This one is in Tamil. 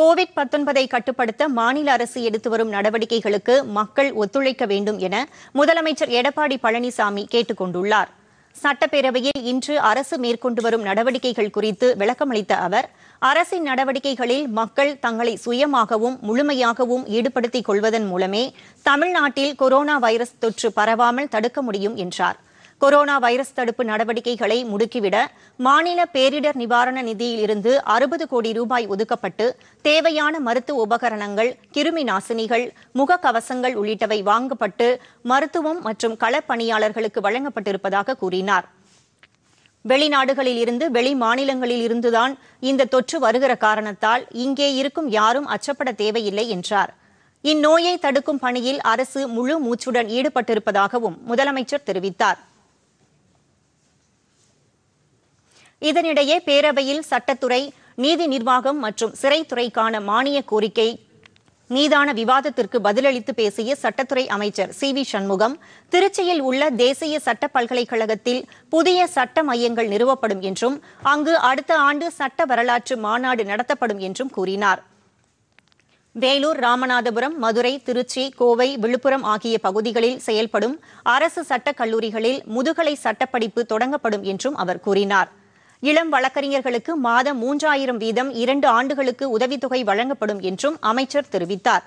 கோவிட் பத்தொன்பதை கட்டுப்படுத்த மாநில அரசு எடுத்து வரும் நடவடிக்கைகளுக்கு மக்கள் ஒத்துழைக்க வேண்டும் என முதலமைச்சர் எடப்பாடி பழனிசாமி கேட்டுக் கொண்டுள்ளார் சட்டப்பேரவையில் இன்று அரசு மேற்கொண்டு வரும் நடவடிக்கைகள் குறித்து விளக்கமளித்த அவர் அரசின் நடவடிக்கைகளில் மக்கள் தங்களை சுயமாகவும் முழுமையாகவும் ஈடுபடுத்திக் கொள்வதன் மூலமே தமிழ்நாட்டில் கொரோனா வைரஸ் தொற்று பரவாமல் தடுக்க முடியும் என்றாா் கொரோனா வைரஸ் தடுப்பு நடவடிக்கைகளை முடுக்கிவிட மாநில பேரிடர் நிவாரண நிதியில் இருந்து அறுபது கோடி ரூபாய் ஒதுக்கப்பட்டு தேவையான மருத்துவ உபகரணங்கள் கிருமி நாசினிகள் முகக்கவசங்கள் உள்ளிட்டவை வாங்கப்பட்டு மருத்துவம் மற்றும் களப்பணியாளர்களுக்கு வழங்கப்பட்டிருப்பதாக கூறினார் வெளிநாடுகளில் இருந்து வெளி மாநிலங்களில் இருந்துதான் இந்த தொற்று வருகிற காரணத்தால் இங்கே இருக்கும் யாரும் அச்சப்பட தேவையில்லை என்றார் இந்நோயை தடுக்கும் பணியில் அரசு முழு மூச்சுடன் ஈடுபட்டிருப்பதாகவும் முதலமைச்சர் தெரிவித்தாா் இதனிடையே பேரவையில் சட்டத்துறை நீதி நிர்வாகம் மற்றும் சிறைத்துறைக்கான மானிய கோரிக்கை மீதான விவாதத்திற்கு பதிலளித்து பேசிய சட்டத்துறை அமைச்சர் சி வி சண்முகம் திருச்சியில் உள்ள தேசிய சட்ட பல்கலைக்கழகத்தில் புதிய சட்ட மையங்கள் நிறுவப்படும் என்றும் அங்கு அடுத்த ஆண்டு சட்ட வரலாற்று மாநாடு நடத்தப்படும் என்றும் கூறினார் வேலூர் ராமநாதபுரம் மதுரை திருச்சி கோவை விழுப்புரம் ஆகிய பகுதிகளில் செயல்படும் அரசு சட்டக் கல்லூரிகளில் முதுகலை சட்டப்படிப்பு தொடங்கப்படும் என்றும் அவர் கூறினாா் இளம் வழக்கறிஞர்களுக்கு மாதம் மூன்றாயிரம் வீதம் இரண்டு ஆண்டுகளுக்கு உதவித்தொகை வழங்கப்படும் என்றும் அமைச்சர் தெரிவித்தார்